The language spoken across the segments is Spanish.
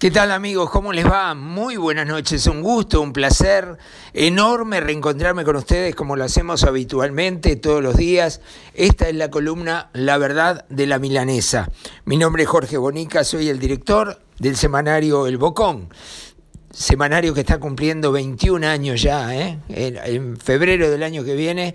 ¿Qué tal amigos? ¿Cómo les va? Muy buenas noches, un gusto, un placer enorme reencontrarme con ustedes como lo hacemos habitualmente todos los días. Esta es la columna La verdad de la milanesa. Mi nombre es Jorge Bonica, soy el director del semanario El Bocón. Semanario que está cumpliendo 21 años ya, ¿eh? en, febrero del año que viene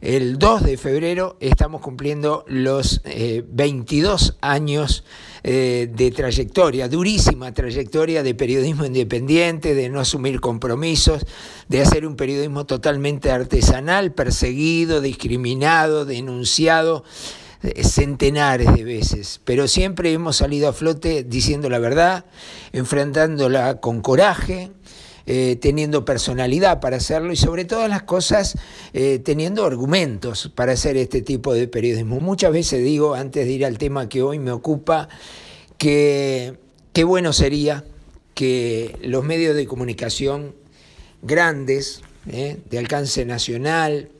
el 2 de febrero estamos cumpliendo los 22 eh, años eh, de trayectoria, durísima trayectoria de periodismo independiente, de no asumir compromisos, de hacer un periodismo totalmente artesanal, perseguido, discriminado, denunciado eh, centenares de veces, pero siempre hemos salido a flote diciendo la verdad, enfrentándola con coraje, eh, teniendo personalidad para hacerlo y sobre todas las cosas teniendo argumentos para hacer este tipo de periodismo. Muchas veces digo, antes de ir al tema que hoy me ocupa, que qué bueno sería que los medios de comunicación grandes, eh, de alcance nacional,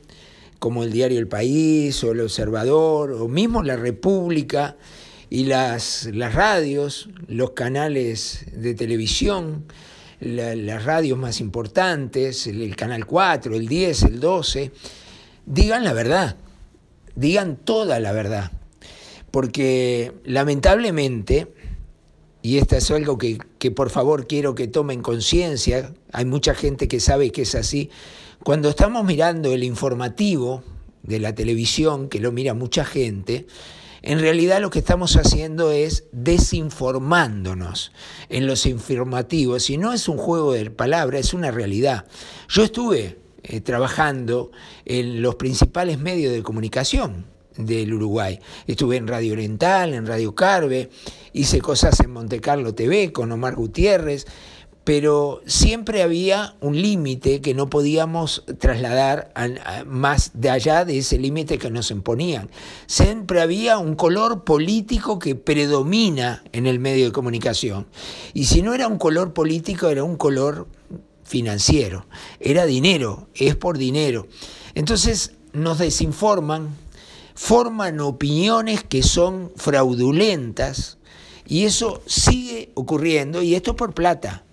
como el diario El País o El Observador, o mismo La República, y las, radios, los canales de televisión, las radios más importantes, el Canal 4, el 10, el 12, digan la verdad, digan toda la verdad, porque lamentablemente, y esto es algo que, por favor quiero que tomen conciencia, hay mucha gente que sabe que es así, cuando estamos mirando el informativo de la televisión, que lo mira mucha gente, en realidad lo que estamos haciendo es desinformándonos en los informativos y no es un juego de palabras, es una realidad. Yo estuve eh, trabajando en los principales medios de comunicación, del Uruguay. Estuve en Radio Oriental, en Radio Carve, hice cosas en Monte Carlo TV con Omar Gutiérrez, pero siempre había un límite que no podíamos trasladar más de allá de ese límite que nos imponían. Siempre había un color político que predomina en el medio de comunicación. Y si no era un color político, era un color financiero, era dinero, es por dinero. Entonces nos desinforman, forman opiniones que son fraudulentas y eso sigue ocurriendo y esto por plata.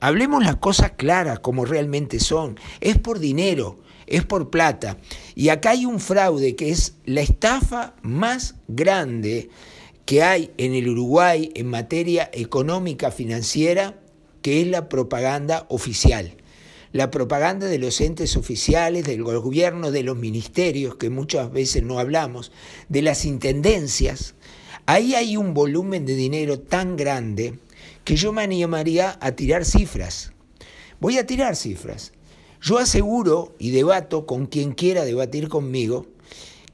Hablemos las cosas claras como realmente son. Es por dinero, es por plata. Y acá hay un fraude que es la estafa más grande que hay en el Uruguay en materia económica financiera, que es la propaganda oficial la propaganda de los entes oficiales, del gobierno, de los ministerios, que muchas veces no hablamos, de las intendencias, ahí hay un volumen de dinero tan grande que yo me animaría a tirar cifras. Voy a tirar cifras. Yo aseguro y debato con quien quiera debatir conmigo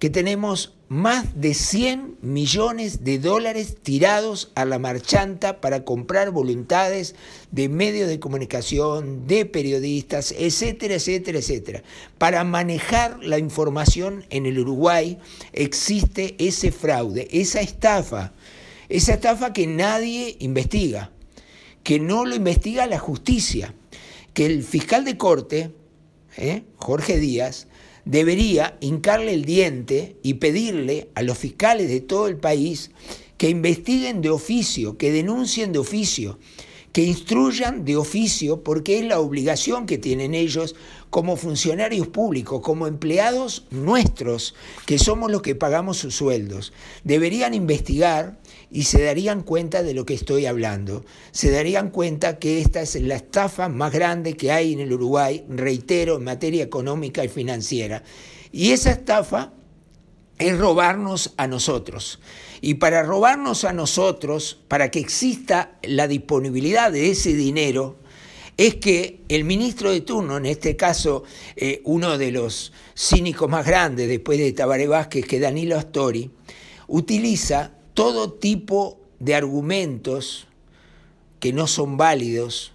que tenemos más de 100 millones de dólares tirados a la marchanta para comprar voluntades de medios de comunicación, de periodistas, etcétera, etcétera, etcétera. Para manejar la información en el Uruguay existe ese fraude, esa estafa, esa estafa que nadie investiga, que no lo investiga la justicia, que el fiscal de corte, ¿eh? Jorge Díaz, debería hincarle el diente y pedirle a los fiscales de todo el país que investiguen de oficio, que denuncien de oficio, que instruyan de oficio, porque es la obligación que tienen ellos como funcionarios públicos, como empleados nuestros, que somos los que pagamos sus sueldos. Deberían investigar y se darían cuenta de lo que estoy hablando. Se darían cuenta que esta es la estafa más grande que hay en el Uruguay, reitero, en materia económica y financiera. Y esa estafa es robarnos a nosotros. Y para robarnos a nosotros, para que exista la disponibilidad de ese dinero, es que el ministro de turno, en este caso eh, uno de los cínicos más grandes después de Tabaré Vázquez, que Danilo Astori, utiliza todo tipo de argumentos que no son válidos,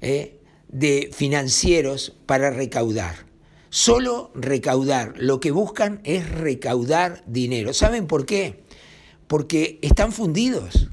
eh, de financieros para recaudar. Solo recaudar. Lo que buscan es recaudar dinero. ¿Saben por qué? Porque están fundidos,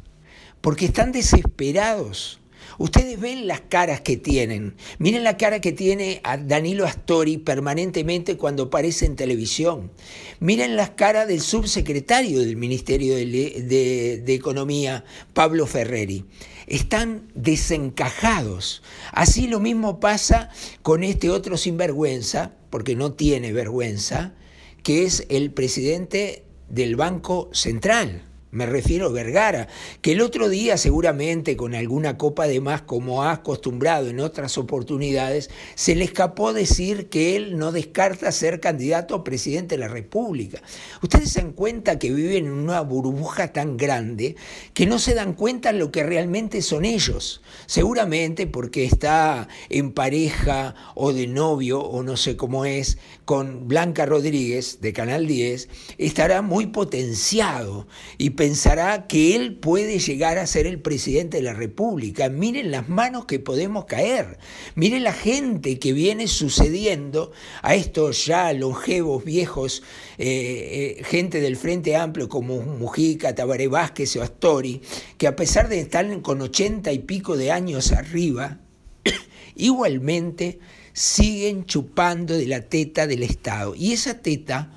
porque están desesperados Ustedes ven las caras que tienen. Miren la cara que tiene a Danilo Astori permanentemente cuando aparece en televisión. Miren las caras del subsecretario del Ministerio de, de Economía, Pablo Ferreri. Están desencajados. Así lo mismo pasa con este otro sinvergüenza, porque no tiene vergüenza, que es el presidente del Banco Central me refiero a Vergara, que el otro día seguramente con alguna copa de más, como ha acostumbrado en otras oportunidades, se le escapó decir que él no descarta ser candidato a presidente de la República. Ustedes se dan cuenta que viven en una burbuja tan grande que no se dan cuenta lo que realmente son ellos, seguramente porque está en pareja o de novio o no sé cómo es con Blanca Rodríguez de Canal 10, estará muy potenciado y pensará que él puede llegar a ser el presidente de la República. Miren las manos que podemos caer. Miren la gente que viene sucediendo a estos ya longevos, viejos, eh, eh, gente del Frente Amplio como Mujica, Tabaré Vázquez o Astori, que a pesar de estar con ochenta y pico de años arriba, igualmente siguen chupando de la teta del Estado. Y esa teta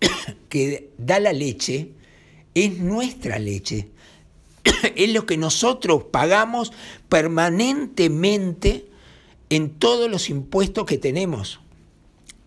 que da la leche, es nuestra leche. es lo que nosotros pagamos permanentemente en todos los impuestos que tenemos.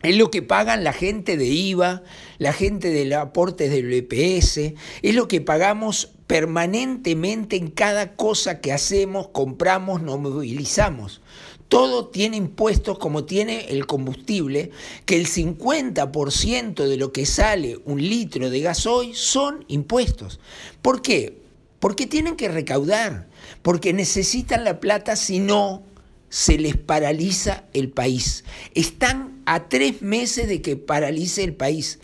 Es lo que pagan la gente de IVA, la gente de los aportes del EPS, es lo que pagamos permanentemente en cada cosa que hacemos, compramos, nos movilizamos todo tiene impuestos como tiene el combustible, que el 50% de lo que sale un litro de gasoil son impuestos. ¿Por qué? Porque tienen que recaudar, porque necesitan la plata, si no, se les paraliza el país. Están a tres meses de que paralice el país.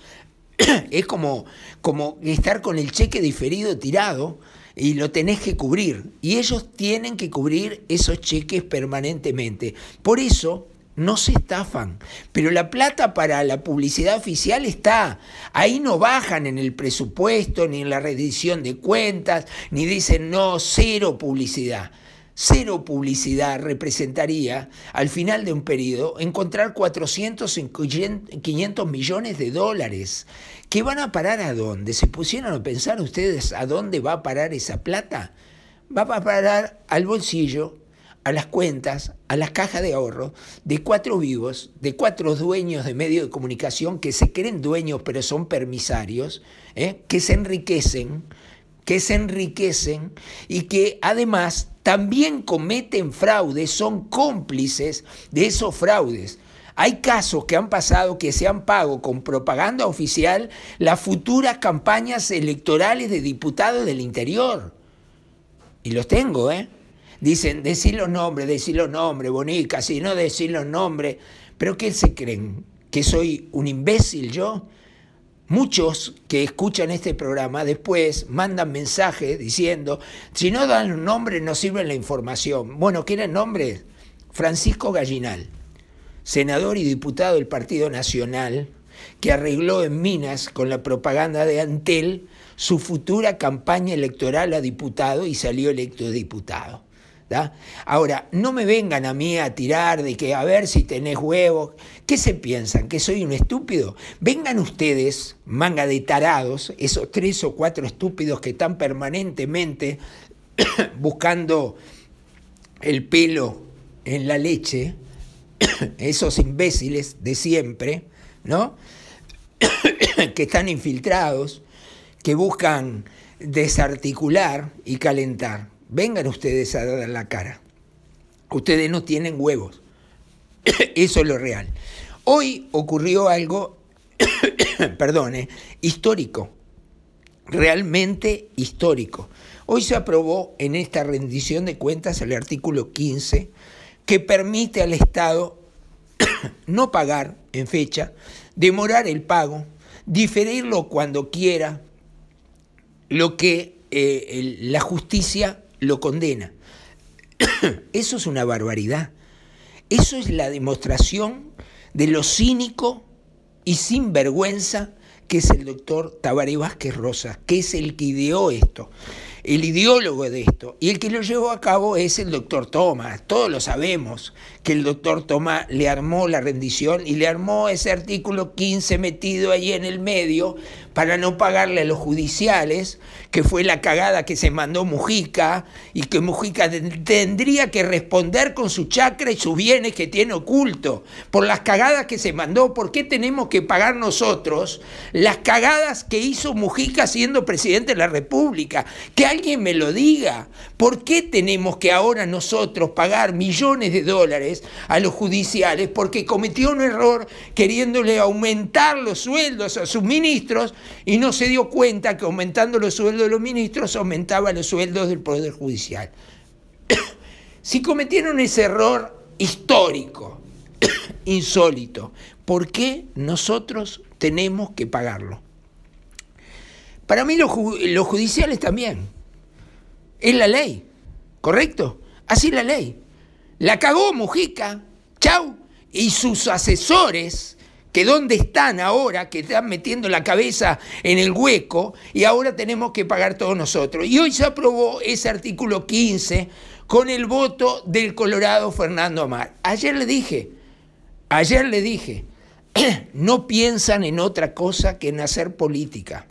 Es como, como estar con el cheque diferido tirado y lo tenés que cubrir. Y ellos tienen que cubrir esos cheques permanentemente. Por eso no se estafan, pero la plata para la publicidad oficial está. Ahí no bajan en el presupuesto, ni en la rendición de cuentas, ni dicen no, cero publicidad. Cero publicidad representaría, al final de un periodo, encontrar 400, 500 millones de dólares ¿Qué van a parar a dónde? ¿Se pusieron a pensar ustedes a dónde va a parar esa plata? Va a parar al bolsillo, a las cuentas, a las cajas de ahorro de cuatro vivos, de cuatro dueños de medios de comunicación que se creen dueños pero son permisarios, ¿eh? que se enriquecen, que se enriquecen y que además también cometen fraudes, son cómplices de esos fraudes. Hay casos que han pasado que se han pago con propaganda oficial las futuras campañas electorales de diputados del interior. Y los tengo, ¿eh? Dicen, decir los nombres, decir los nombres, Bonica, si no decir los nombres. ¿Pero qué se creen? ¿Que soy un imbécil yo? Muchos que escuchan este programa después mandan mensajes diciendo, si no dan nombres no sirve la información. Bueno, ¿quieren era el nombre? Francisco Gallinal senador y diputado del Partido Nacional, que arregló en Minas con la propaganda de Antel su futura campaña electoral a diputado y salió electo diputado. Ahora, no me vengan a mí a tirar de que a ver si tenés huevos. ¿Qué se piensan? ¿Que soy un estúpido? Vengan ustedes, manga de tarados, esos tres o cuatro estúpidos que están permanentemente buscando el pelo en la leche, esos imbéciles de siempre, ¿no? que están infiltrados, que buscan desarticular y calentar. Vengan ustedes a dar la cara. Ustedes no tienen huevos. Eso es lo real. Hoy ocurrió algo, perdone, histórico, realmente histórico. Hoy se aprobó en esta rendición de cuentas el artículo 15 que permite al Estado no pagar en fecha, demorar el pago, diferirlo cuando quiera, lo que eh, la justicia lo condena. Eso es una barbaridad. Eso es la demostración de lo cínico y sin vergüenza que es el doctor Tabaré Vázquez Rosa, que es el que ideó esto el ideólogo de esto. Y el que lo llevó a cabo es el doctor Tomás. Todos lo sabemos que el doctor Tomás le armó la rendición y le armó ese artículo 15 metido ahí en el medio para no pagarle a los judiciales, que fue la cagada que se mandó Mujica y que Mujica tendría que responder con su chacra y sus bienes que tiene oculto, por las cagadas que se mandó, ¿por qué tenemos que pagar nosotros las cagadas que hizo Mujica siendo presidente de la República? Que alguien me lo diga, ¿por qué tenemos que ahora nosotros pagar millones de dólares a los judiciales porque cometió un error queriéndole aumentar los sueldos a sus ministros y no se dio cuenta que aumentando los sueldos de los ministros aumentaba los sueldos del Poder Judicial. si cometieron ese error histórico, insólito, ¿por qué nosotros tenemos que pagarlo? Para mí los, judiciales también. Es la ley, ¿correcto? Así la ley. La cagó Mujica, chau, y sus asesores que dónde están ahora, que están metiendo la cabeza en el hueco y ahora tenemos que pagar todos nosotros. Y hoy se aprobó ese artículo 15 con el voto del Colorado Fernando Amar. Ayer le dije, ayer le dije, no piensan en otra cosa que en hacer política.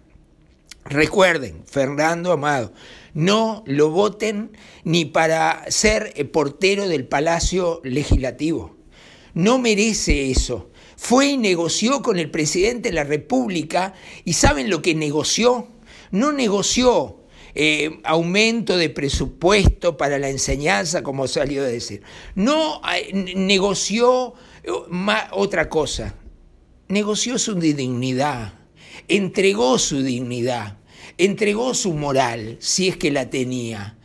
Recuerden, Fernando Amado, no lo voten ni para ser eh, portero del Palacio Legislativo. No merece eso. Fue y negoció con el presidente de la República y ¿saben lo que negoció? No negoció eh, aumento de presupuesto para la enseñanza, como salió a decir. No eh, negoció eh, otra cosa. Negoció su dignidad, entregó su dignidad, entregó su moral, si es que la tenía.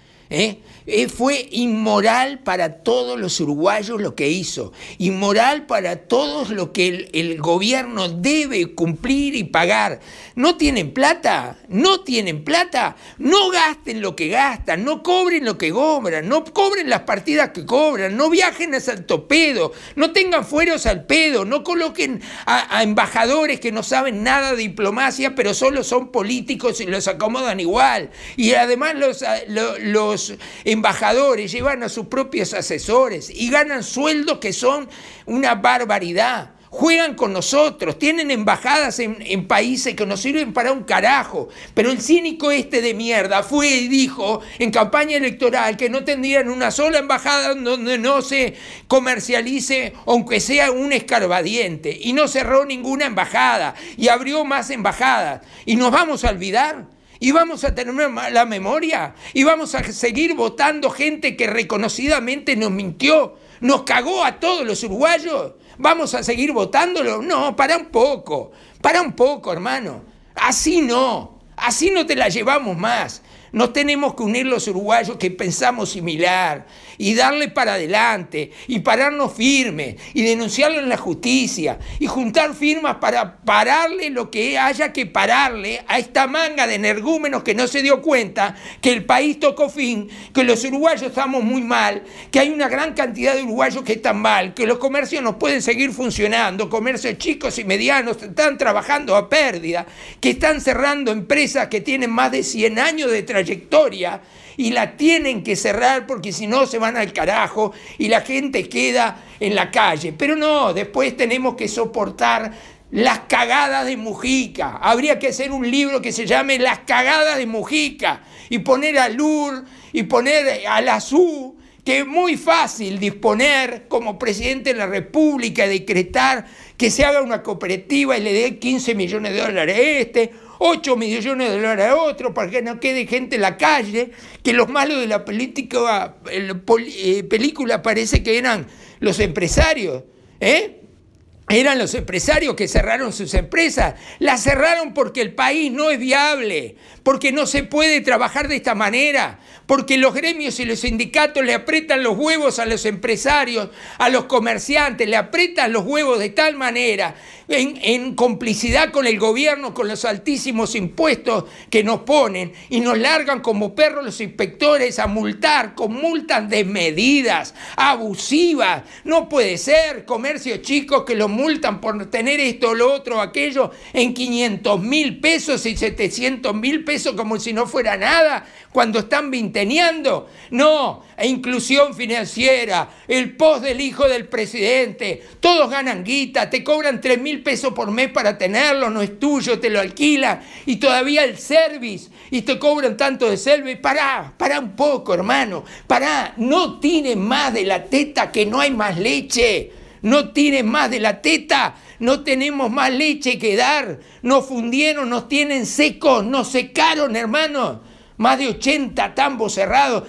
Eh, fue inmoral para todos los uruguayos lo que hizo, inmoral para todos lo que el, gobierno debe cumplir y pagar. ¿No tienen plata? ¿No tienen plata? No gasten lo que gastan, no cobren lo que cobran, no cobren las partidas que cobran, no viajen a salto Pedo, no tengan fueros al pedo, no coloquen a, embajadores que no saben nada de diplomacia, pero solo son políticos y los acomodan igual. Y además los, los, los embajadores, llevan a sus propios asesores y ganan sueldos que son una barbaridad. Juegan con nosotros, tienen embajadas en, países que nos sirven para un carajo. Pero el cínico este de mierda fue y dijo en campaña electoral que no tendrían una sola embajada donde no se comercialice, aunque sea un escarbadiente. Y no cerró ninguna embajada y abrió más embajadas. ¿Y nos vamos a olvidar? y vamos a tener la memoria y vamos a seguir votando gente que reconocidamente nos mintió, nos cagó a todos los uruguayos. ¿Vamos a seguir votándolo? No, para un poco, para un poco, hermano. Así no, así no te la llevamos más. Nos tenemos que unir los uruguayos que pensamos similar y darle para adelante y pararnos firmes y denunciarlo en la justicia y juntar firmas para pararle lo que haya que pararle a esta manga de energúmenos que no se dio cuenta que el país tocó fin, que los uruguayos estamos muy mal, que hay una gran cantidad de uruguayos que están mal, que los comercios no pueden seguir funcionando, comercios chicos y medianos están trabajando a pérdida, que están cerrando empresas que tienen más de 100 años de trabajo trayectoria y la tienen que cerrar porque si no se van al carajo y la gente queda en la calle. Pero no, después tenemos que soportar las cagadas de Mujica. Habría que hacer un libro que se llame Las cagadas de Mujica y poner a LUR y poner a la SU que es muy fácil disponer como presidente de la República, decretar que se haga una cooperativa y le dé 15 millones de dólares a este, 8 millones de dólares a otro, para que no quede gente en la calle, que los malos de la película, eh, película parece que eran los empresarios, ¿eh? Eran los empresarios que cerraron sus empresas. Las cerraron porque el país no es viable, porque no se puede trabajar de esta manera, porque los gremios y los sindicatos le aprietan los huevos a los empresarios, a los comerciantes, le aprietan los huevos de tal manera, en, complicidad con el gobierno, con los altísimos impuestos que nos ponen y nos largan como perros los inspectores a multar con multas desmedidas, abusivas. No puede ser comercio chico que los multan por tener esto, lo otro, aquello, en 500 mil pesos y 700 mil pesos como si no fuera nada cuando están vinteneando. No, e inclusión financiera, el post del hijo del presidente, todos ganan guita, te cobran 3 mil pesos por mes para tenerlo, no es tuyo, te lo alquilan y todavía el service y te cobran tanto de service. Pará, pará un poco, hermano, pará, no tiene más de la teta que no hay más leche no tienen más de la teta, no tenemos más leche que dar, nos fundieron, nos tienen secos, nos secaron, hermanos. Más de 80 tambos cerrados.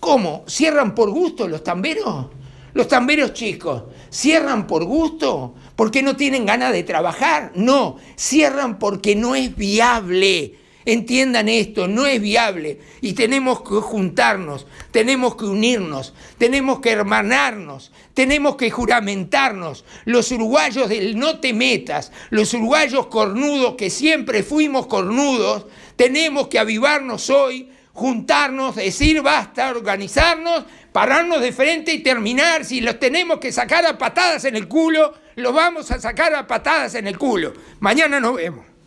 ¿Cómo? ¿Cierran por gusto los tamberos? Los tamberos chicos, ¿cierran por gusto? ¿Porque no tienen ganas de trabajar? No, cierran porque no es viable Entiendan esto, no es viable y tenemos que juntarnos, tenemos que unirnos, tenemos que hermanarnos, tenemos que juramentarnos. Los uruguayos del no te metas, los uruguayos cornudos que siempre fuimos cornudos, tenemos que avivarnos hoy juntarnos, decir basta, organizarnos, pararnos de frente y terminar. Si los tenemos que sacar a patadas en el culo, los vamos a sacar a patadas en el culo. Mañana nos vemos.